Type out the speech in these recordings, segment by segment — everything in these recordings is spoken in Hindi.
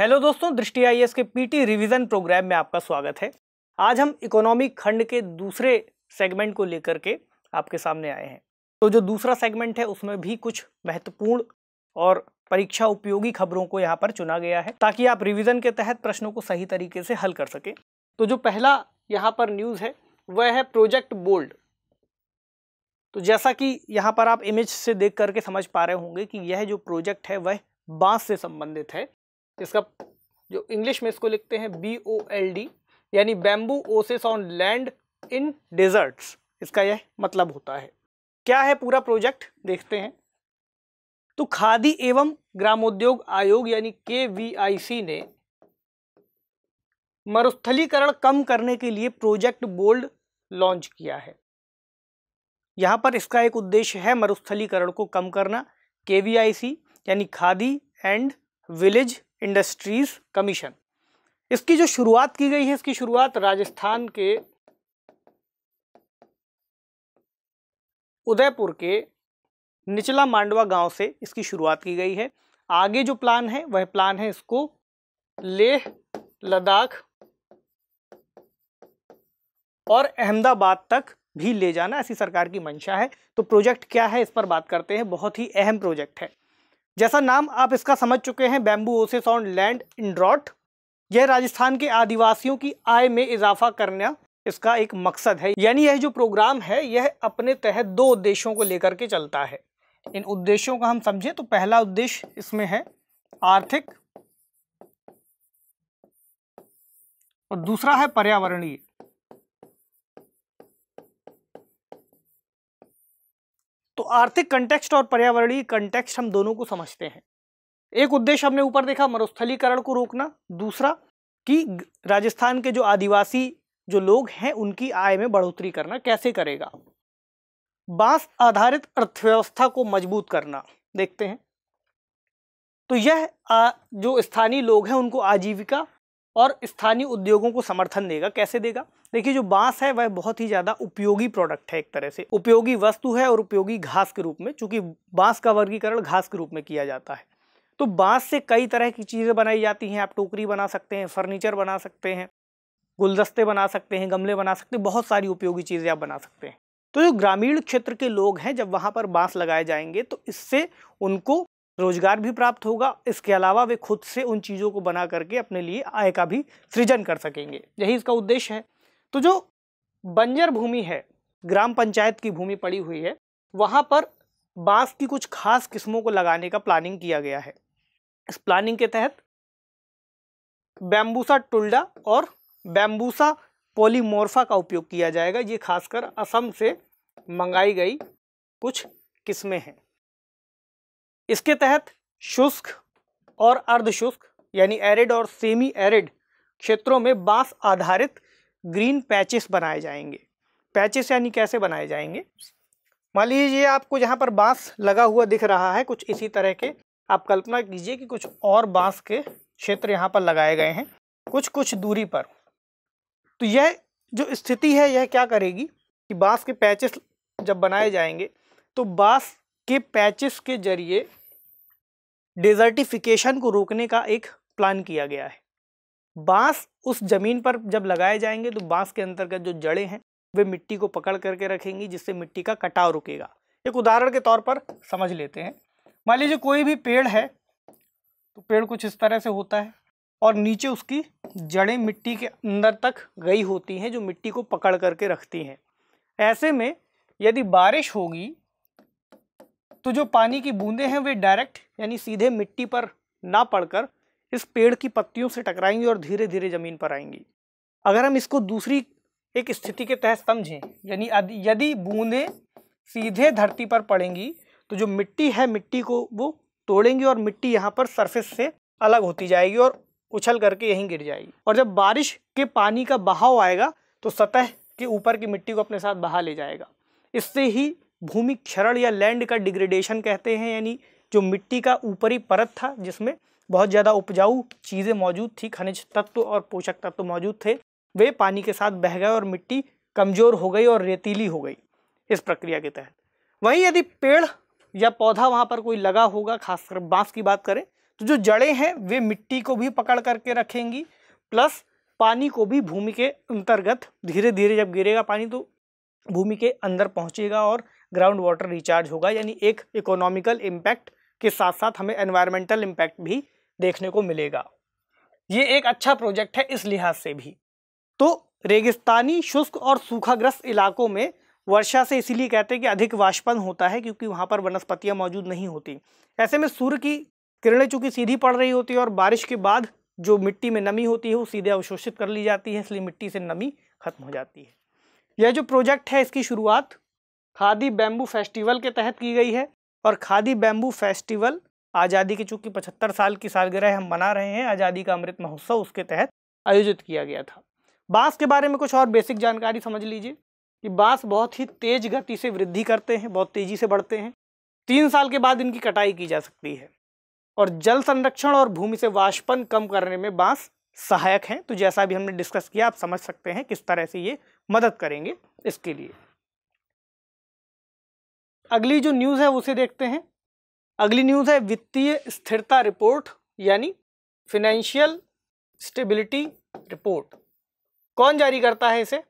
हेलो दोस्तों दृष्टि आई के पीटी रिवीजन प्रोग्राम में आपका स्वागत है आज हम इकोनॉमिक खंड के दूसरे सेगमेंट को लेकर के आपके सामने आए हैं तो जो दूसरा सेगमेंट है उसमें भी कुछ महत्वपूर्ण और परीक्षा उपयोगी खबरों को यहाँ पर चुना गया है ताकि आप रिवीजन के तहत प्रश्नों को सही तरीके से हल कर सकें तो जो पहला यहाँ पर न्यूज़ है वह है प्रोजेक्ट बोल्ड तो जैसा कि यहाँ पर आप इमेज से देख करके समझ पा रहे होंगे कि यह जो प्रोजेक्ट है वह बांस से संबंधित है इसका जो इंग्लिश में इसको लिखते हैं बी ओ एल डी यानी bamboo oases on land in deserts इसका यह मतलब होता है क्या है पूरा प्रोजेक्ट देखते हैं तो खादी एवं ग्रामोद्योग आयोग यानी के वी आई सी ने मरुस्थलीकरण कम करने के लिए प्रोजेक्ट बोल्ड लॉन्च किया है यहाँ पर इसका एक उद्देश्य है मरुस्थलीकरण को कम करना के वी आई सी यानी khadi and village industries commission इसकी जो शुरुआत की गई है इसकी शुरुआत राजस्थान के उदयपुर के निचला मांडवा गांव से इसकी शुरुआत की गई है आगे जो प्लान है वह प्लान है इसको लेह लद्दाख और अहमदाबाद तक भी ले जाना ऐसी सरकार की मंशा है तो प्रोजेक्ट क्या है इस पर बात करते हैं बहुत ही अहम प्रोजेक्ट है जैसा नाम आप इसका समझ चुके हैं बैम्बू ओसेस ऑन लैंड इंड्रॉट यह राजस्थान के आदिवासियों की आय में इजाफा करना इसका एक मकसद है यानी यह जो प्रोग्राम है यह अपने तहत दो उद्देश्यों को लेकर के चलता है इन उद्देश्यों का हम समझें तो पहला उद्देश्य इसमें है आर्थिक और दूसरा है पर्यावरणीय तो आर्थिक कंटेक्स्ट और पर्यावरणीय कंटेक्स्ट हम दोनों को समझते हैं एक उद्देश्य हमने ऊपर देखा मरुस्थलीकरण को रोकना दूसरा कि राजस्थान के जो आदिवासी जो लोग हैं उनकी आय में बढ़ोतरी करना कैसे करेगा बांस आधारित अर्थव्यवस्था को मजबूत करना देखते हैं तो यह आ, जो स्थानीय लोग हैं उनको आजीविका और स्थानीय उद्योगों को समर्थन देगा कैसे देगा देखिए जो बांस है वह बहुत ही ज़्यादा उपयोगी प्रोडक्ट है एक तरह से उपयोगी वस्तु है और उपयोगी घास के रूप में चूंकि बांस का वर्गीकरण घास के रूप में किया जाता है तो बांस से कई तरह की चीज़ें बनाई जाती हैं आप टोकरी बना सकते हैं फर्नीचर बना सकते हैं गुलदस्ते बना सकते हैं गमले बना सकते हैं बहुत सारी उपयोगी चीज़ें आप बना सकते हैं तो जो ग्रामीण क्षेत्र के लोग हैं जब वहाँ पर बांस लगाए जाएंगे तो इससे उनको रोजगार भी प्राप्त होगा इसके अलावा वे खुद से उन चीज़ों को बना करके अपने लिए आय का भी सृजन कर सकेंगे यही इसका उद्देश्य है तो जो बंजर भूमि है ग्राम पंचायत की भूमि पड़ी हुई है वहाँ पर बांस की कुछ खास किस्मों को लगाने का प्लानिंग किया गया है इस प्लानिंग के तहत बैम्बूसा टुल्डा और बैम्बूसा पोलीमोर्फा का उपयोग किया जाएगा ये खासकर असम से मंगाई गई कुछ किस्में हैं इसके तहत शुष्क और अर्धशुष्क यानी एरिड और सेमी एरिड क्षेत्रों में बांस आधारित ग्रीन पैचेस बनाए जाएंगे पैचेस यानी कैसे बनाए जाएंगे मान लीजिए आपको जहाँ पर बांस लगा हुआ दिख रहा है कुछ इसी तरह के आप कल्पना कीजिए कि कुछ और बांस के क्षेत्र यहाँ पर लगाए गए हैं कुछ कुछ दूरी पर तो यह जो स्थिति है यह क्या करेगी कि बांस के पैचेस जब बनाए जाएंगे तो बांस के पैचेस के जरिए डेजर्टिफिकेशन को रोकने का एक प्लान किया गया है बांस उस ज़मीन पर जब लगाए जाएंगे तो बांस के अंतर्गत जो जड़ें हैं वे मिट्टी को पकड़ करके रखेंगी जिससे मिट्टी का कटाव रुकेगा एक उदाहरण के तौर पर समझ लेते हैं मान लीजिए कोई भी पेड़ है तो पेड़ कुछ इस तरह से होता है और नीचे उसकी जड़ें मिट्टी के अंदर तक गई होती हैं जो मिट्टी को पकड़ करके रखती हैं ऐसे में यदि बारिश होगी तो जो पानी की बूंदें हैं वे डायरेक्ट यानी सीधे मिट्टी पर ना पड़कर इस पेड़ की पत्तियों से टकराएंगी और धीरे धीरे ज़मीन पर आएंगी अगर हम इसको दूसरी एक स्थिति के तहत समझें यानी यदि बूंदें सीधे धरती पर पड़ेंगी तो जो मिट्टी है मिट्टी को वो तोड़ेंगी और मिट्टी यहाँ पर सरफेस से अलग होती जाएगी और उछल करके यहीं गिर जाएगी और जब बारिश के पानी का बहाव आएगा तो सतह के ऊपर की मिट्टी को अपने साथ बहा ले जाएगा इससे ही भूमि क्षरण या लैंड का डिग्रेडेशन कहते हैं यानी जो मिट्टी का ऊपरी परत था जिसमें बहुत ज़्यादा उपजाऊ चीज़ें मौजूद थी खनिज तत्व और पोषक तत्व मौजूद थे वे पानी के साथ बह गए और मिट्टी कमज़ोर हो गई और रेतीली हो गई इस प्रक्रिया के तहत वहीं यदि पेड़ या पौधा वहाँ पर कोई लगा होगा खासकर बाँस की बात करें तो जो जड़ें हैं वे मिट्टी को भी पकड़ करके रखेंगी प्लस पानी को भी भूमि के अंतर्गत धीरे धीरे जब गिरेगा पानी तो भूमि के अंदर पहुँचेगा और ग्राउंड वाटर रिचार्ज होगा यानी एक इकोनॉमिकल इम्पैक्ट के साथ साथ हमें एनवायरमेंटल इम्पैक्ट भी देखने को मिलेगा ये एक अच्छा प्रोजेक्ट है इस लिहाज से भी तो रेगिस्तानी शुष्क और सूखाग्रस्त इलाकों में वर्षा से इसीलिए कहते हैं कि अधिक वाष्पन होता है क्योंकि वहाँ पर वनस्पतियाँ मौजूद नहीं होती ऐसे में सूर्य की किरणें चूँकि सीधी पड़ रही होती है और बारिश के बाद जो मिट्टी में नमी होती है वो सीधे अवशोषित कर ली जाती है इसलिए मिट्टी से नमी खत्म हो जाती है यह जो प्रोजेक्ट है इसकी शुरुआत खादी बैम्बू फेस्टिवल के तहत की गई है और खादी बैम्बू फेस्टिवल आज़ादी के चूंकि पचहत्तर साल की सालगिरह हम मना रहे हैं आज़ादी का अमृत महोत्सव उसके तहत आयोजित किया गया था बांस के बारे में कुछ और बेसिक जानकारी समझ लीजिए कि बांस बहुत ही तेज गति से वृद्धि करते हैं बहुत तेज़ी से बढ़ते हैं तीन साल के बाद इनकी कटाई की जा सकती है और जल संरक्षण और भूमि से वाष्पन कम करने में बांस सहायक हैं तो जैसा भी हमने डिस्कस किया आप समझ सकते हैं किस तरह से ये मदद करेंगे इसके लिए अगली जो न्यूज़ है उसे देखते हैं अगली न्यूज़ है वित्तीय स्थिरता रिपोर्ट यानी फिनेंशियल स्टेबिलिटी रिपोर्ट कौन जारी करता है इसे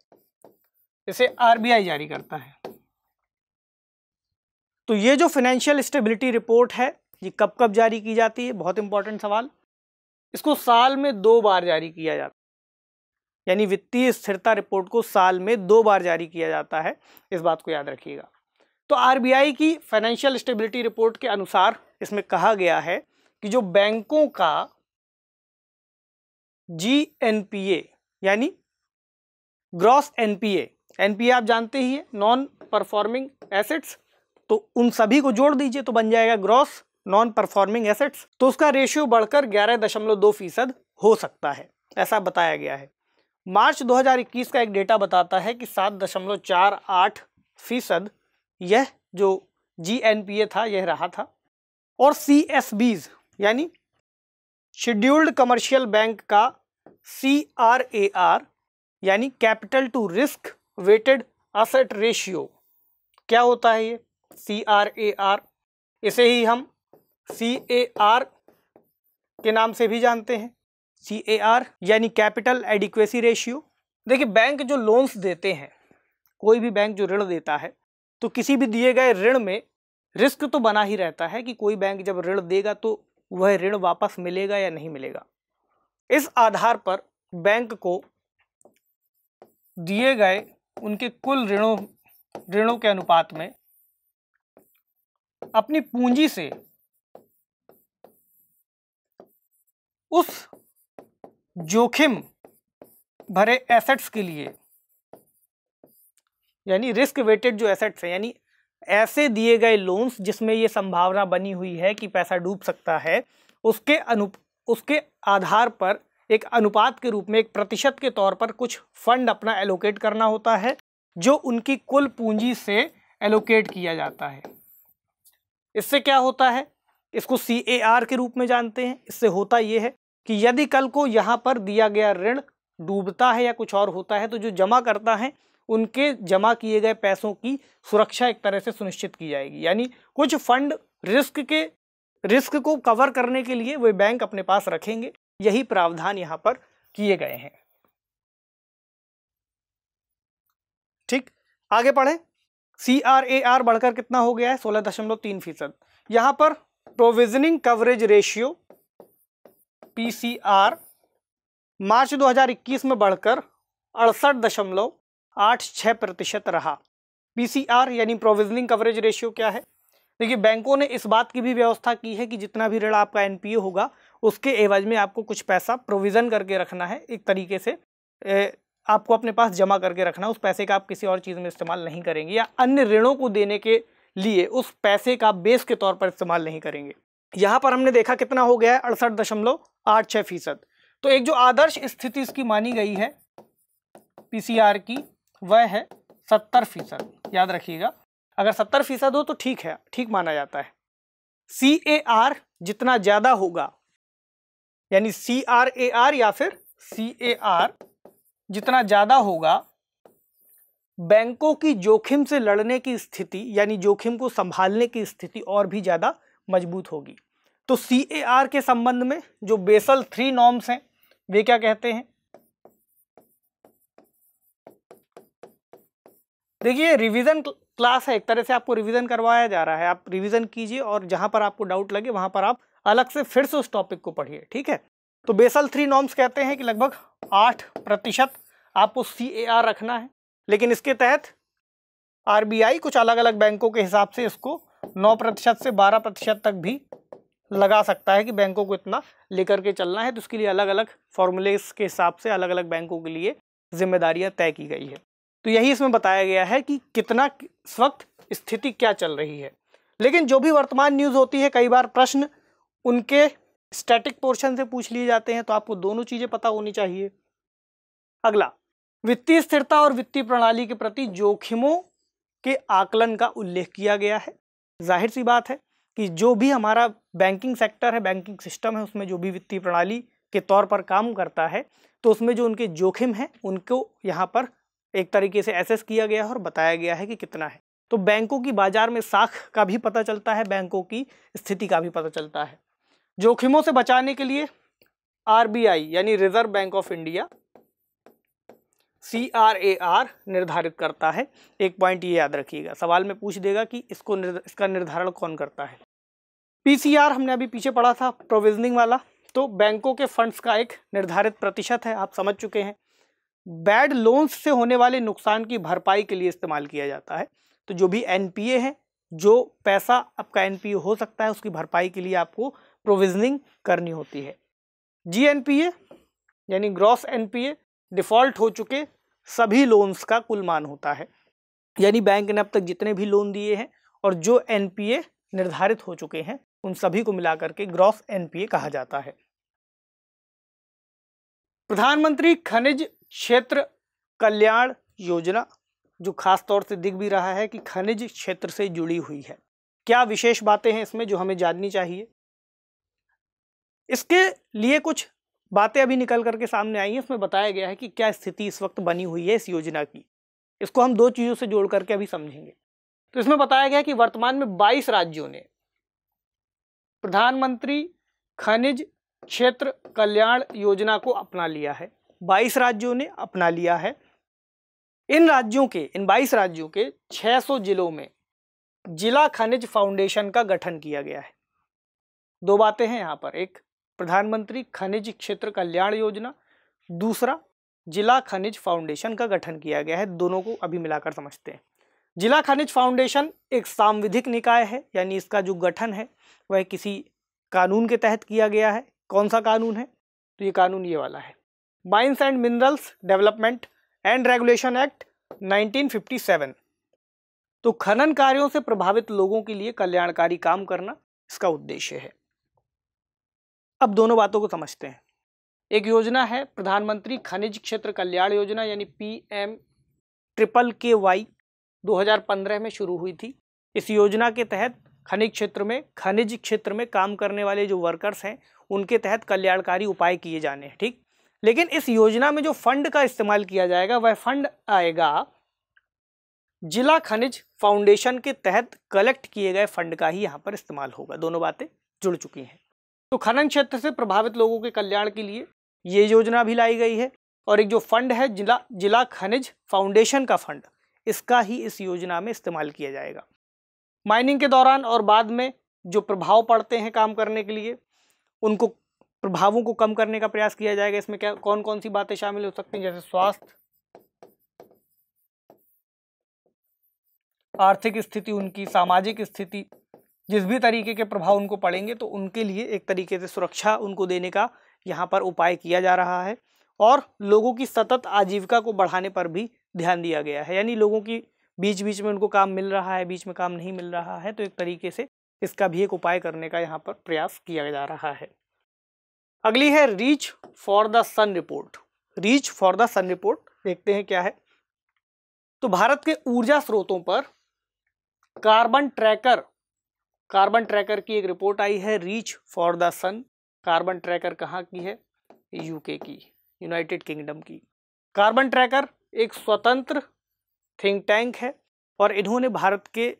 इसे आरबीआई जारी करता है तो ये जो फिनेंशियल स्टेबिलिटी रिपोर्ट है ये कब कब जारी की जाती है बहुत इंपॉर्टेंट सवाल इसको साल में दो बार जारी किया जाता है यानी वित्तीय स्थिरता रिपोर्ट को साल में दो बार जारी किया जाता है इस बात को याद रखिएगा तो आरबीआई की फाइनेंशियल स्टेबिलिटी रिपोर्ट के अनुसार इसमें कहा गया है कि जो बैंकों का जी एनपीए यानी ग्रॉस एनपीए एनपीए आप जानते ही है नॉन परफॉर्मिंग एसेट्स तो उन सभी को जोड़ दीजिए तो बन जाएगा ग्रॉस नॉन परफॉर्मिंग एसेट्स तो उसका रेशियो बढ़कर ग्यारह दशमलव दो फीसद हो सकता है ऐसा बताया गया है मार्च 2021 का एक डेटा बताता है कि सात दशमलव चार आठ फीसद यह जो जी था यह रहा था और सी एस बीज यानी शेड्यूल्ड कमर्शियल बैंक का सी आर ए आर यानी capital to risk weighted asset ratio क्या होता है ये सी आर ए आर इसे ही हम सी ए आर के नाम से भी जानते हैं सी ए आर यानी कैपिटल एडिक्वेसी रेशियो देखिए बैंक जो लोन्स देते हैं कोई भी बैंक जो ऋण देता है तो किसी भी दिए गए ऋण में रिस्क तो बना ही रहता है कि कोई बैंक जब ऋण देगा तो वह ऋण वापस मिलेगा या नहीं मिलेगा इस आधार पर बैंक को दिए गए उनके कुल ऋणों ऋणों के अनुपात में अपनी पूंजी से उस जोखिम भरे एसेट्स के लिए यानी रिस्क वेटेड जो एसेट्स हैं यानी ऐसे दिए गए लोन्स जिसमें ये संभावना बनी हुई है कि पैसा डूब सकता है उसके अनु उसके आधार पर एक अनुपात के रूप में एक प्रतिशत के तौर पर कुछ फंड अपना एलोकेट करना होता है जो उनकी कुल पूंजी से एलोकेट किया जाता है इससे क्या होता है इसको सी ए आर के रूप में जानते हैं इससे होता ये है कि यदि कल को यहाँ पर दिया गया ऋण डूबता है या कुछ और होता है तो जो जमा करता है उनके जमा किए गए पैसों की सुरक्षा एक तरह से सुनिश्चित की जाएगी यानी कुछ फंड रिस्क के रिस्क को कवर करने के लिए वे बैंक अपने पास रखेंगे यही प्रावधान यहां पर किए गए हैं ठीक आगे पढ़े सी आर बढ़कर कितना हो गया है सोलह दशमलव तीन फीसद यहां पर provisioning coverage ratio PCR March 2021 में बढ़कर अड़सठ दशमलव आठ छः प्रतिशत रहा पीसीआर यानी प्रोविजनिंग कवरेज रेशियो क्या है देखिए बैंकों ने इस बात की भी व्यवस्था की है कि जितना भी ऋण आपका एनपीए होगा उसके एवज में आपको कुछ पैसा प्रोविज़न करके रखना है एक तरीके से ए, आपको अपने पास जमा करके रखना उस पैसे का आप किसी और चीज़ में इस्तेमाल नहीं करेंगे या अन्य ऋणों को देने के लिए उस पैसे का बेस के तौर पर इस्तेमाल नहीं करेंगे यहाँ पर हमने देखा कितना हो गया है अड़सठ दशमलव आठ छः फीसद तो एक जो आदर्श स्थिति इसकी मानी गई है पीसीआर की वह है सत्तर फीसद याद रखिएगा अगर सत्तर फीसद हो तो ठीक है ठीक माना जाता है सी ए आर जितना ज़्यादा होगा यानी सी आर ए आर या फिर सी ए आर जितना ज़्यादा होगा बैंकों की जोखिम से लड़ने की स्थिति यानी जोखिम को संभालने की स्थिति और भी ज़्यादा मजबूत होगी तो सी ए आर के संबंध में जो बेसल थ्री नॉर्म्स हैं वे क्या कहते हैं देखिए रिवीजन क्लास है एक तरह से आपको रिवीजन करवाया जा रहा है आप रिवीजन कीजिए और जहां पर आपको डाउट लगे वहां पर आप अलग से फिर से उस टॉपिक को पढ़िए ठीक है तो बेसल थ्री नॉर्म्स कहते हैं कि लगभग आठ प्रतिशत आपको सी ए आर रखना है लेकिन इसके तहत आर बी आई कुछ अलग अलग बैंकों के हिसाब से इसको नौ प्रतिशत से बारह प्रतिशत तक भी लगा सकता है कि बैंकों को इतना लेकर के चलना है तो उसके लिए अलग अलग फॉर्मूलेस के हिसाब से अलग अलग बैंकों के लिए जिम्मेदारियां तय की गई है तो यही इसमें बताया गया है कि कितना इस वक्त स्थिति क्या चल रही है लेकिन जो भी वर्तमान न्यूज़ होती है कई बार प्रश्न उनके स्टैटिक पोर्शन से पूछ लिए जाते हैं तो आपको दोनों चीज़ें पता होनी चाहिए अगला वित्तीय स्थिरता और वित्तीय प्रणाली के प्रति जोखिमों के आकलन का उल्लेख किया गया है जाहिर सी बात है कि जो भी हमारा बैंकिंग सेक्टर है बैंकिंग सिस्टम है उसमें जो भी वित्तीय प्रणाली के तौर पर काम करता है तो उसमें जो उनके जोखिम हैं उनको यहाँ पर एक तरीके से एसेस किया गया है और बताया गया है कि कितना है तो बैंकों की बाजार में साख का भी पता चलता है बैंकों की स्थिति का भी पता चलता है जोखिमों से बचाने के लिए आरबीआई यानी Reserve Bank of India C R A R निर्धारित करता है एक पॉइंट ये याद रखिएगा सवाल में पूछ देगा कि इसको निर्द, इसका निर्धारण कौन करता है पीसीआर हमने अभी पीछे पढ़ा था प्रोविजनिंग वाला तो बैंकों के फंड्स का एक निर्धारित प्रतिशत है आप समझ चुके हैं बैड लोन्स से होने वाले नुकसान की भरपाई के लिए इस्तेमाल किया जाता है तो जो भी एनपीए है जो पैसा आपका एनपीए हो सकता है उसकी भरपाई के लिए आपको प्रोविजनिंग करनी होती है जी एनपीए यानी ग्रॉस एनपीए डिफ़ॉल्ट हो चुके सभी लोन्स का कुल मान होता है यानी बैंक ने अब तक जितने भी लोन दिए हैं और जो एनपीए निर्धारित हो चुके हैं उन सभी को मिलाकर के ग्रॉस एनपीए कहा जाता है प्रधानमंत्री खनिज क्षेत्र कल्याण योजना जो खास तौर से दिख भी रहा है कि खनिज क्षेत्र से जुड़ी हुई है क्या विशेष बातें हैं इसमें जो हमें जाननी चाहिए इसके लिए कुछ बातें अभी निकल करके सामने आई हैं इसमें बताया गया है कि क्या स्थिति इस वक्त बनी हुई है इस योजना की इसको हम दो चीज़ों से जोड़ करके अभी समझेंगे तो इसमें बताया गया कि वर्तमान में 22 राज्यों ने प्रधानमंत्री खनिज क्षेत्र कल्याण योजना को अपना लिया है बाईस राज्यों ने अपना लिया है इन राज्यों के इन बाईस राज्यों के 600 जिलों में जिला खनिज फाउंडेशन का गठन किया गया है दो बातें हैं यहाँ पर एक प्रधानमंत्री खनिज क्षेत्र कल्याण योजना दूसरा जिला खनिज फाउंडेशन का गठन किया गया है दोनों को अभी मिलाकर समझते हैं जिला खनिज फाउंडेशन एक सांविधिक निकाय है यानी इसका जो गठन है वह किसी कानून के तहत किया गया है कौन सा कानून है तो ये कानून ये वाला है mines and minerals development and regulation act 1957 तो खनन कार्यों से प्रभावित लोगों के लिए कल्याणकारी काम करना इसका उद्देश्य है अब दोनों बातों को समझते हैं एक योजना है प्रधानमंत्री खनिज क्षेत्र कल्याण योजना यानी P M triple K Y 2015 में शुरू हुई थी इस योजना के तहत खनिज क्षेत्र में खनिज क्षेत्र में काम करने वाले जो वर्कर्स हैं उनके तहत कल्याणकारी उपाय किए जाने हैं ठीक लेकिन इस योजना में जो फंड का इस्तेमाल किया जाएगा वह फंड आएगा जिला खनिज फाउंडेशन के तहत कलेक्ट किए गए फंड का ही यहाँ पर इस्तेमाल होगा दोनों बातें जुड़ चुकी हैं तो खनन क्षेत्र से प्रभावित लोगों के कल्याण के लिए ये योजना भी लाई गई है और एक जो फंड है जिला जिला खनिज फाउंडेशन का फंड इसका ही इस योजना में इस्तेमाल किया जाएगा माइनिंग के दौरान और बाद में जो प्रभाव पड़ते हैं काम करने के लिए उनको प्रभावों को कम करने का प्रयास किया जाएगा इसमें क्या कौन कौन सी बातें शामिल हो सकती हैं जैसे स्वास्थ्य आर्थिक स्थिति उनकी सामाजिक स्थिति जिस भी तरीके के प्रभाव उनको पड़ेंगे तो उनके लिए एक तरीके से सुरक्षा उनको देने का यहाँ पर उपाय किया जा रहा है और लोगों की सतत आजीविका को बढ़ाने पर भी ध्यान दिया गया है यानी लोगों की बीच बीच में उनको काम मिल रहा है बीच में काम नहीं मिल रहा है तो एक तरीके से इसका भी एक उपाय करने का यहाँ पर प्रयास किया जा रहा है अगली है reach for the sun report reach for the sun report देखते हैं क्या है तो भारत के ऊर्जा स्रोतों पर कार्बन ट्रैकर कार्बन ट्रैकर की एक रिपोर्ट आई है reach for the sun carbon tracker कहाँ की है यूके की यूनाइटेड किंगडम की कार्बन ट्रैकर एक स्वतंत्र थिंक टैंक है और इन्होंने भारत के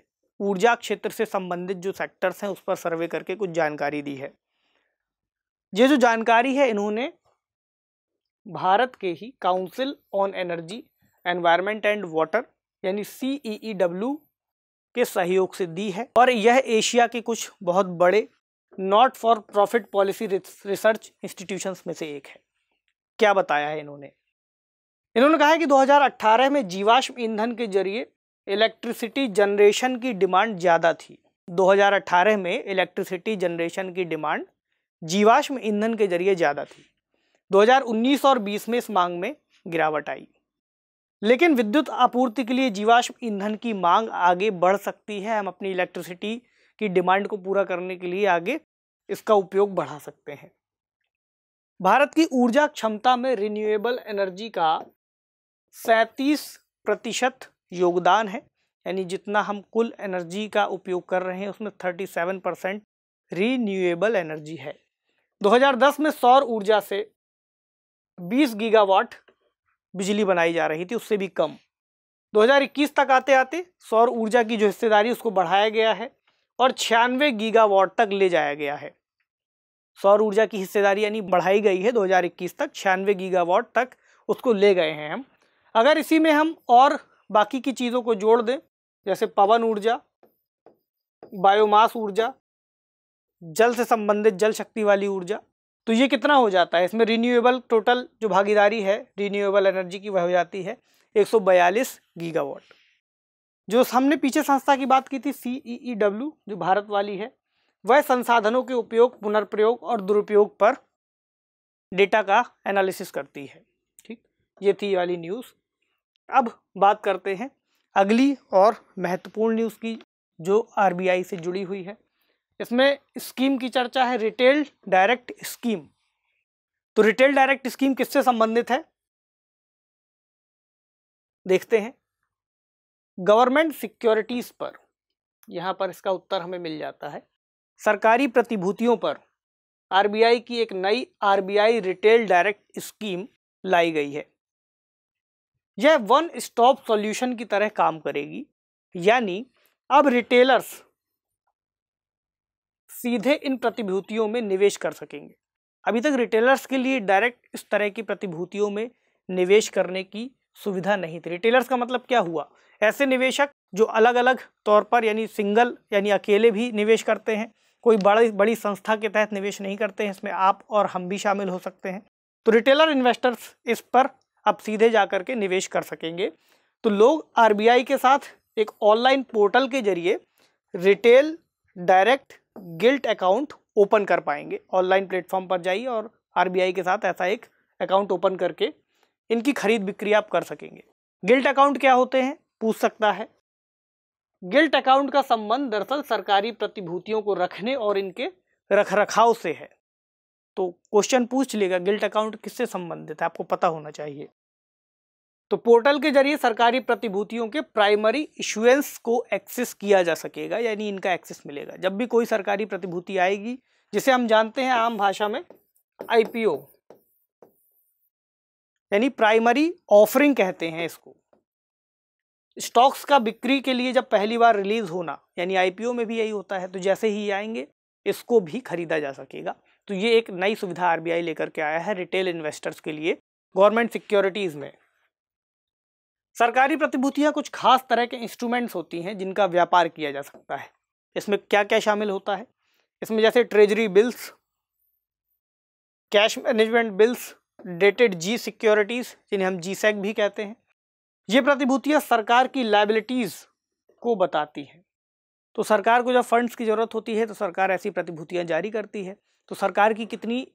ऊर्जा क्षेत्र से संबंधित जो सेक्टर्स हैं उस पर सर्वे करके कुछ जानकारी दी है ये जो जानकारी है इन्होंने भारत के ही council on energy environment and water यानी सी ई डब्ल्यू के सहयोग से दी है और यह एशिया के कुछ बहुत बड़े not for profit policy research institutions में से एक है क्या बताया है इन्होंने इन्होंने कहा है कि 2018 में जीवाश्म ईंधन के जरिए इलेक्ट्रिसिटी जनरेशन की डिमांड ज़्यादा थी 2018 में इलेक्ट्रिसिटी जनरेशन की डिमांड जीवाश्म ईंधन के जरिए ज़्यादा थी 2019 और 20 में इस मांग में गिरावट आई लेकिन विद्युत आपूर्ति के लिए जीवाश्म ईंधन की मांग आगे बढ़ सकती है हम अपनी इलेक्ट्रिसिटी की डिमांड को पूरा करने के लिए आगे इसका उपयोग बढ़ा सकते हैं भारत की ऊर्जा क्षमता में रिन्यूएबल एनर्जी का सैतीस प्रतिशत योगदान है यानी जितना हम कुल एनर्जी का उपयोग कर रहे हैं उसमें thirty seven percent renewable energy है 2010 में सौर ऊर्जा से 20 गीगावाट बिजली बनाई जा रही थी उससे भी कम 2021 तक आते आते सौर ऊर्जा की जो हिस्सेदारी उसको बढ़ाया गया है और छियानवे गीगावाट तक ले जाया गया है सौर ऊर्जा की हिस्सेदारी यानी बढ़ाई गई है 2021 तक छियानवे गीगावाट तक उसको ले गए हैं हम अगर इसी में हम और बाकी की चीज़ों को जोड़ दें जैसे पवन ऊर्जा बायोमास ऊर्जा जल से संबंधित जल शक्ति वाली ऊर्जा तो ये कितना हो जाता है इसमें रिन्यूएबल टोटल जो भागीदारी है रिन्यूएबल एनर्जी की वह हो जाती है 142 गीगावाट जो हमने पीछे संस्था की बात की थी सी ई डब्ल्यू जो भारत वाली है वह संसाधनों के उपयोग पुनर्प्रयोग और दुरुपयोग पर डेटा का एनालिसिस करती है ठीक ये थी वाली न्यूज़ अब बात करते हैं अगली और महत्वपूर्ण न्यूज़ की जो आरबीआई से जुड़ी हुई है इसमें स्कीम की चर्चा है रिटेल डायरेक्ट स्कीम तो रिटेल डायरेक्ट स्कीम किससे संबंधित है देखते हैं गवर्नमेंट सिक्योरिटीज़ पर यहां पर इसका उत्तर हमें मिल जाता है सरकारी प्रतिभूतियों पर आरबीआई की एक नई आरबीआई रिटेल डायरेक्ट स्कीम लाई गई है यह वन स्टॉप सॉल्यूशन की तरह काम करेगी यानी अब रिटेलर्स सीधे इन प्रतिभूतियों में निवेश कर सकेंगे अभी तक रिटेलर्स के लिए डायरेक्ट इस तरह की प्रतिभूतियों में निवेश करने की सुविधा नहीं थी रिटेलर्स का मतलब क्या हुआ ऐसे निवेशक जो अलग अलग तौर पर यानी सिंगल यानी अकेले भी निवेश करते हैं कोई बड़ी बड़ी संस्था के तहत निवेश नहीं करते हैं इसमें आप और हम भी शामिल हो सकते हैं तो रिटेलर इन्वेस्टर्स इस पर अब सीधे जा के निवेश कर सकेंगे तो लोग आर के साथ एक ऑनलाइन पोर्टल के जरिए retail direct gilt account open कर पाएंगे ऑनलाइन प्लेटफॉर्म पर जाइए और आरबीआई के साथ ऐसा एक अकाउंट ओपन करके इनकी खरीद बिक्री आप कर सकेंगे गिल्ट अकाउंट क्या होते हैं पूछ सकता है गिल्ट अकाउंट का संबंध दरअसल सरकारी प्रतिभूतियों को रखने और इनके रखरखाव से है तो क्वेश्चन पूछ लेगा गिल्ट अकाउंट किससे संबंधित है आपको पता होना चाहिए तो पोर्टल के जरिए सरकारी प्रतिभूतियों के प्राइमरी इशुएंस को एक्सेस किया जा सकेगा यानी इनका एक्सेस मिलेगा जब भी कोई सरकारी प्रतिभूति आएगी जिसे हम जानते हैं आम भाषा में आईपीओ यानी प्राइमरी ऑफरिंग कहते हैं इसको स्टॉक्स का बिक्री के लिए जब पहली बार रिलीज होना यानी आईपीओ में भी यही होता है तो जैसे ही आएंगे इसको भी खरीदा जा सकेगा तो ये एक नई सुविधा आरबीआई लेकर के आया है रिटेल इन्वेस्टर्स के लिए गवर्नमेंट सिक्योरिटीज़ में सरकारी प्रतिभूतियाँ कुछ खास तरह के इंस्ट्रूमेंट्स होती हैं जिनका व्यापार किया जा सकता है इसमें क्या क्या शामिल होता है इसमें जैसे treasury bills cash management bills dated G securities जिन्हें हम जी सेक e भी कहते हैं ये प्रतिभूतियाँ सरकार की लाइबिलिटीज़ को बताती हैं तो सरकार को जब फंड्स की ज़रूरत होती है तो सरकार ऐसी प्रतिभूतियाँ जारी करती है तो सरकार की कितनी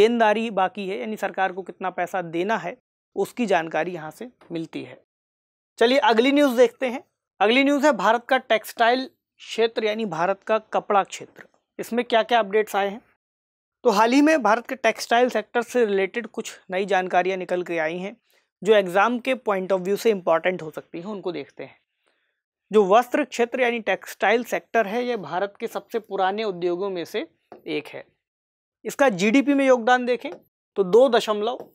देनदारी बाकी है यानी सरकार को कितना पैसा देना है उसकी जानकारी यहाँ से मिलती है चलिए अगली न्यूज़ देखते हैं अगली न्यूज़ है भारत का टेक्सटाइल क्षेत्र यानी भारत का कपड़ा क्षेत्र इसमें क्या क्या अपडेट्स आए हैं तो हाल ही में भारत के टेक्सटाइल सेक्टर से रिलेटेड कुछ नई जानकारियां निकल के आई हैं जो एग्ज़ाम के पॉइंट ऑफ व्यू से इम्पॉर्टेंट हो सकती हैं उनको देखते हैं जो वस्त्र क्षेत्र यानी टेक्सटाइल सेक्टर है यह भारत के सबसे पुराने उद्योगों में से एक है इसका जीडीपी में योगदान देखें तो दो दशमलव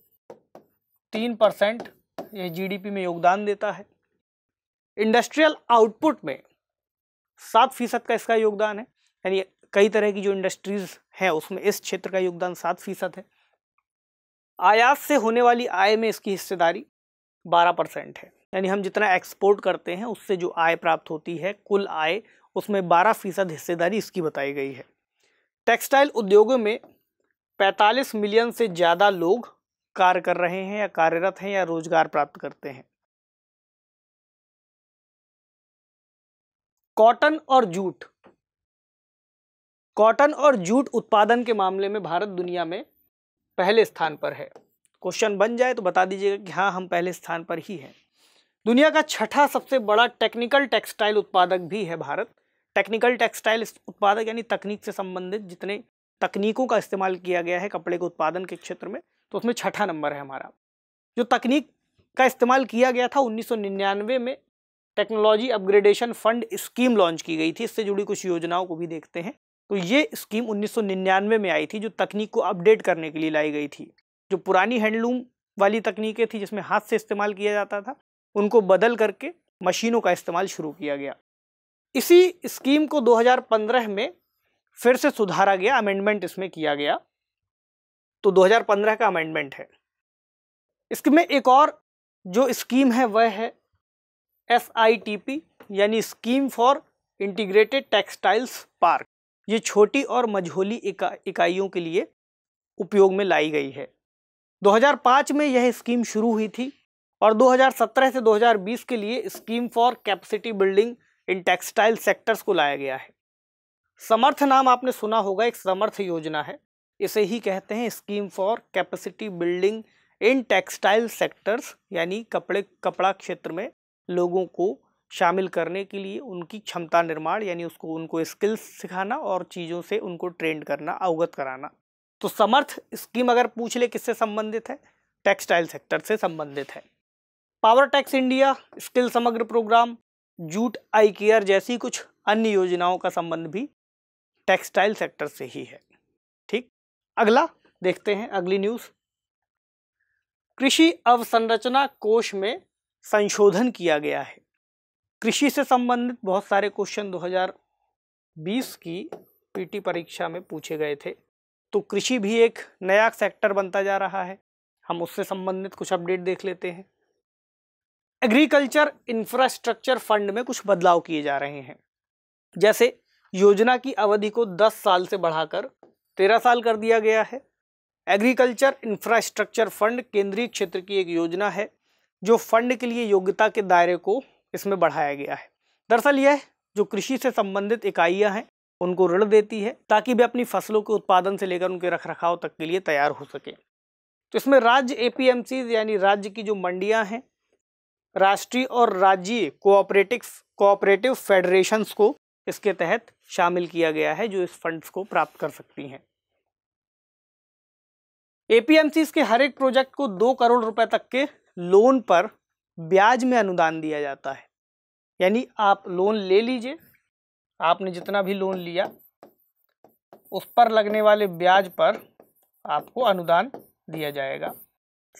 तीन परसेंट यह जी में योगदान देता है इंडस्ट्रियल आउटपुट में सात फीसद का इसका योगदान है यानी कई तरह की जो इंडस्ट्रीज हैं उसमें इस क्षेत्र का योगदान सात फीसद है आयात से होने वाली आय में इसकी हिस्सेदारी बारह परसेंट है यानी हम जितना एक्सपोर्ट करते हैं उससे जो आय प्राप्त होती है कुल आय उसमें बारह फीसद हिस्सेदारी इसकी बताई गई है टेक्सटाइल उद्योगों में पैंतालीस मिलियन से ज़्यादा लोग कार्य कर रहे हैं या कार्यरत हैं या रोजगार प्राप्त करते हैं कॉटन और जूट कॉटन और जूट उत्पादन के मामले में भारत दुनिया में पहले स्थान पर है क्वेश्चन बन जाए तो बता दीजिएगा कि हाँ हम पहले स्थान पर ही हैं दुनिया का छठा सबसे बड़ा टेक्निकल टेक्सटाइल उत्पादक भी है भारत टेक्निकल टेक्सटाइल उत्पादक यानी तकनीक से संबंधित जितने तकनीकों का इस्तेमाल किया गया है कपड़े के उत्पादन के क्षेत्र में तो उसमें छठा नंबर है हमारा जो तकनीक का इस्तेमाल किया गया था 1999 में technology upgradation fund scheme launch की गई थी इससे जुड़ी कुछ योजनाओं को भी देखते हैं तो ये स्कीम 1999 में आई थी जो तकनीक को अपडेट करने के लिए लाई गई थी जो पुरानी हैंडलूम वाली तकनीकें थी जिसमें हाथ से इस्तेमाल किया जाता था उनको बदल करके मशीनों का इस्तेमाल शुरू किया गया इसी स्कीम को 2015 में फिर से सुधारा गया अमेंडमेंट इसमें किया गया तो 2015 का अमेंडमेंट है इसमें एक और जो स्कीम है वह है एस यानी scheme for integrated textiles park ये छोटी और मझोली इकाइयों के लिए उपयोग में लाई गई है 2005 में यह स्कीम शुरू हुई थी और 2017 से 2020 के लिए scheme for capacity building in textile sectors को लाया गया है समर्थ नाम आपने सुना होगा एक समर्थ योजना है इसे ही कहते हैं scheme for capacity building in textile sectors यानी कपड़े कपड़ा क्षेत्र में लोगों को शामिल करने के लिए उनकी क्षमता निर्माण यानी उसको उनको स्किल्स सिखाना और चीज़ों से उनको ट्रेंड करना अवगत कराना तो समर्थ स्कीम अगर पूछ ले किससे संबंधित है टेक्सटाइल सेक्टर से संबंधित है पावर टैक्स इंडिया स्किल समग्र प्रोग्राम जूट आई केयर जैसी कुछ अन्य योजनाओं का संबंध भी टेक्सटाइल सेक्टर से ही है ठीक अगला देखते हैं अगली न्यूज़ कृषि अवसंरचना कोष में संशोधन किया गया है कृषि से संबंधित बहुत सारे क्वेश्चन 2020 की पीटी परीक्षा में पूछे गए थे तो कृषि भी एक नया सेक्टर बनता जा रहा है हम उससे संबंधित कुछ अपडेट देख लेते हैं एग्रीकल्चर इंफ्रास्ट्रक्चर फंड में कुछ बदलाव किए जा रहे हैं जैसे योजना की अवधि को 10 साल से बढ़ाकर 13 साल कर दिया गया है एग्रीकल्चर इंफ्रास्ट्रक्चर फंड केंद्रीय क्षेत्र की एक योजना है जो फंड के लिए योग्यता के दायरे को इसमें बढ़ाया गया है दरअसल यह जो कृषि से संबंधित इकाइयां हैं उनको ऋण देती है ताकि वे अपनी फसलों के उत्पादन से लेकर उनके रखरखाव तक के लिए तैयार हो सके तो इसमें राज्य ए यानी राज्य की जो मंडियाँ हैं राष्ट्रीय और राज्य कोऑपरेटिव कोऑपरेटिव फेडरेशंस को इसके तहत शामिल किया गया है जो इस फंड्स को प्राप्त कर सकती हैं एपीएमसी के हर एक प्रोजेक्ट को दो करोड़ रुपए तक के लोन पर ब्याज में अनुदान दिया जाता है यानी आप लोन ले लीजिए आपने जितना भी लोन लिया उस पर लगने वाले ब्याज पर आपको अनुदान दिया जाएगा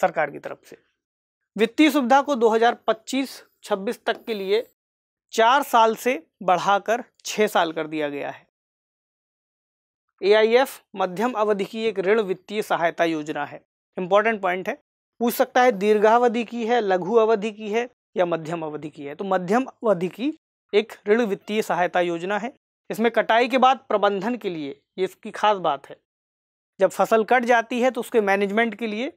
सरकार की तरफ से वित्तीय सुविधा को 2025-26 तक के लिए चार साल से बढ़ाकर छः साल कर दिया गया है ए मध्यम अवधि की एक ऋण वित्तीय सहायता योजना है इंपॉर्टेंट पॉइंट है पूछ सकता है दीर्घावधि की है लघु अवधि की है या मध्यम अवधि की है तो मध्यम अवधि की एक ऋण वित्तीय सहायता योजना है इसमें कटाई के बाद प्रबंधन के लिए ये इसकी खास बात है जब फसल कट जाती है तो उसके मैनेजमेंट के लिए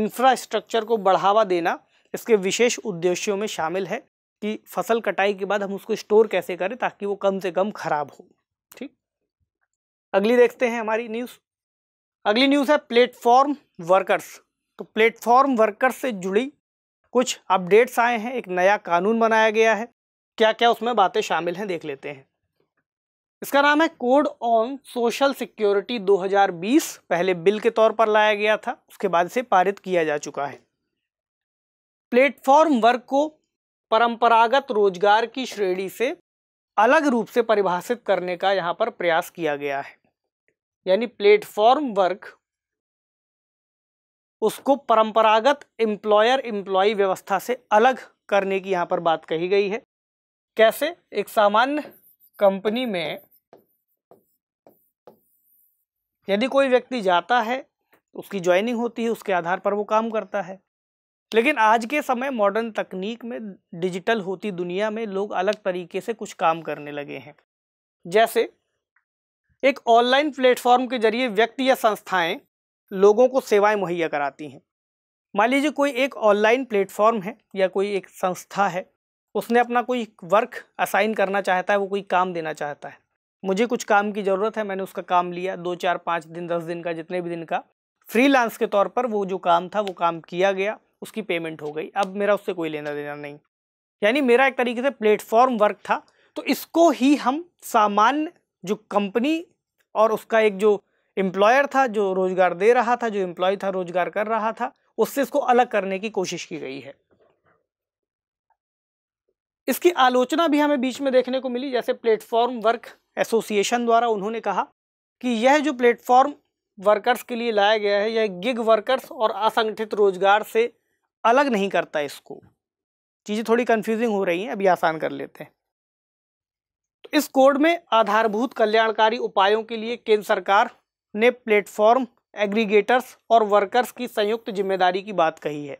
इंफ्रास्ट्रक्चर को बढ़ावा देना इसके विशेष उद्देश्यों में शामिल है कि फसल कटाई के बाद हम उसको स्टोर कैसे करें ताकि वो कम से कम खराब हो ठीक अगली देखते हैं हमारी न्यूज़ अगली न्यूज़ है प्लेटफॉर्म वर्कर्स तो प्लेटफॉर्म वर्कर्स से जुड़ी कुछ अपडेट्स आए हैं एक नया कानून बनाया गया है क्या क्या उसमें बातें शामिल हैं देख लेते हैं इसका नाम है कोड ऑन सोशल सिक्योरिटी 2020 पहले बिल के तौर पर लाया गया था उसके बाद से पारित किया जा चुका है प्लेटफॉर्म वर्क को परंपरागत रोजगार की श्रेणी से अलग रूप से परिभाषित करने का यहाँ पर प्रयास किया गया है यानी प्लेटफॉर्म वर्क उसको परंपरागत एम्प्लॉयर एम्प्लॉय व्यवस्था से अलग करने की यहाँ पर बात कही गई है कैसे एक सामान्य कंपनी में यदि कोई व्यक्ति जाता है उसकी ज्वाइनिंग होती है उसके आधार पर वो काम करता है लेकिन आज के समय मॉडर्न तकनीक में डिजिटल होती दुनिया में लोग अलग तरीके से कुछ काम करने लगे हैं जैसे एक ऑनलाइन प्लेटफॉर्म के जरिए व्यक्ति या संस्थाएं लोगों को सेवाएं मुहैया कराती हैं मान लीजिए कोई एक ऑनलाइन प्लेटफॉर्म है या कोई एक संस्था है उसने अपना कोई वर्क असाइन करना चाहता है वो कोई काम देना चाहता है मुझे कुछ काम की ज़रूरत है मैंने उसका काम लिया दो चार पाँच दिन दस दिन का जितने भी दिन का फ्रीलांस के तौर पर वो जो काम था वो काम किया गया उसकी पेमेंट हो गई अब मेरा उससे कोई लेना देना नहीं यानी मेरा एक तरीके से प्लेटफॉर्म वर्क था तो इसको ही हम सामान्य जो कंपनी और उसका एक जो एम्प्लॉयर था जो रोज़गार दे रहा था जो एम्प्लॉय था रोज़गार कर रहा था उससे इसको अलग करने की कोशिश की गई है इसकी आलोचना भी हमें बीच में देखने को मिली जैसे प्लेटफॉर्म वर्क एसोसिएशन द्वारा उन्होंने कहा कि यह जो प्लेटफॉर्म वर्कर्स के लिए लाया गया है यह गिग वर्कर्स और असंगठित रोजगार से अलग नहीं करता इसको चीज़ें थोड़ी कंफ्यूजिंग हो रही हैं अभी आसान कर लेते हैं तो इस कोड में आधारभूत कल्याणकारी उपायों के लिए केंद्र सरकार ने प्लेटफॉर्म एग्रीगेटर्स और वर्कर्स की संयुक्त जिम्मेदारी की बात कही है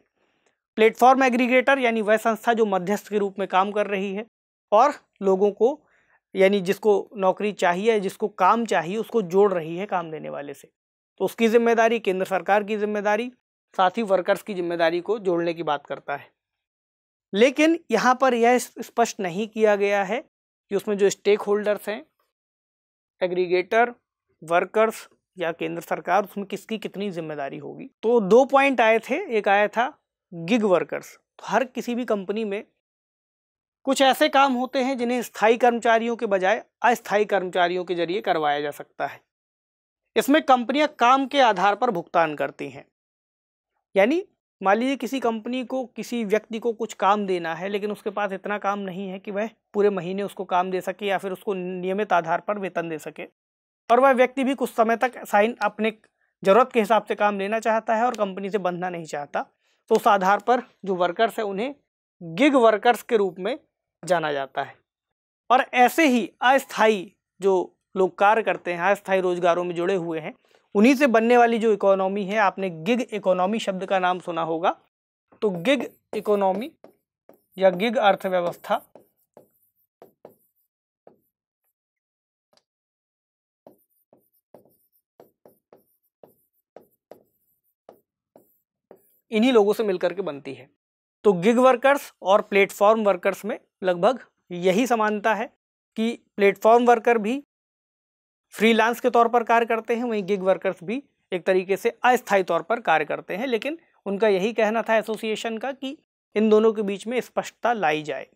प्लेटफॉर्म एग्रीगेटर यानी वह संस्था जो मध्यस्थ के रूप में काम कर रही है और लोगों को यानी जिसको नौकरी चाहिए जिसको काम चाहिए उसको जोड़ रही है काम देने वाले से तो उसकी जिम्मेदारी केंद्र सरकार की जिम्मेदारी साथ ही वर्कर्स की जिम्मेदारी को जोड़ने की बात करता है लेकिन यहाँ पर यह स्पष्ट नहीं किया गया है कि उसमें जो स्टेक होल्डर्स हैं एग्रीगेटर वर्कर्स या केंद्र सरकार उसमें किसकी कितनी जिम्मेदारी होगी तो दो पॉइंट आए थे एक आया था गिग वर्कर्स तो हर किसी भी कंपनी में कुछ ऐसे काम होते हैं जिन्हें स्थायी कर्मचारियों के बजाय अस्थायी कर्मचारियों के जरिए करवाया जा सकता है इसमें कंपनियां काम के आधार पर भुगतान करती हैं यानी मान लीजिए किसी कंपनी को किसी व्यक्ति को कुछ काम देना है लेकिन उसके पास इतना काम नहीं है कि वह पूरे महीने उसको काम दे सके या फिर उसको नियमित आधार पर वेतन दे सके और वह व्यक्ति भी कुछ समय तक साइन अपने ज़रूरत के हिसाब से काम लेना चाहता है और कंपनी से बंधना नहीं चाहता तो उस आधार पर जो वर्कर्स हैं उन्हें गिग वर्कर्स के रूप में जाना जाता है और ऐसे ही अस्थाई जो लोग कार्य करते हैं अस्थाई रोजगारों में जुड़े हुए हैं उन्हीं से बनने वाली जो इकोनॉमी है आपने गिग इकोनॉमी शब्द का नाम सुना होगा तो गिग इकोनॉमी या गिग अर्थव्यवस्था इन्हीं लोगों से मिलकर के बनती है तो गिग वर्कर्स और प्लेटफॉर्म वर्कर्स में लगभग यही समानता है कि प्लेटफॉर्म वर्कर भी फ्रीलांस के तौर पर कार्य करते हैं वहीं गिग वर्कर्स भी एक तरीके से अस्थायी तौर पर कार्य करते हैं लेकिन उनका यही कहना था एसोसिएशन का कि इन दोनों के बीच में स्पष्टता लाई जाए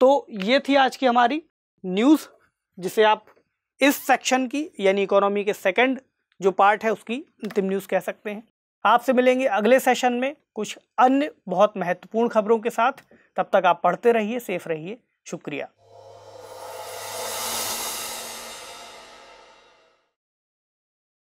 तो ये थी आज की हमारी न्यूज़ जिसे आप इस सेक्शन की यानी इकोनॉमी के सेकंड जो पार्ट है उसकी अंतिम न्यूज़ कह सकते हैं आपसे मिलेंगे अगले सेशन में कुछ अन्य बहुत महत्वपूर्ण खबरों के साथ तब तक आप पढ़ते रहिए सेफ रहिए शुक्रिया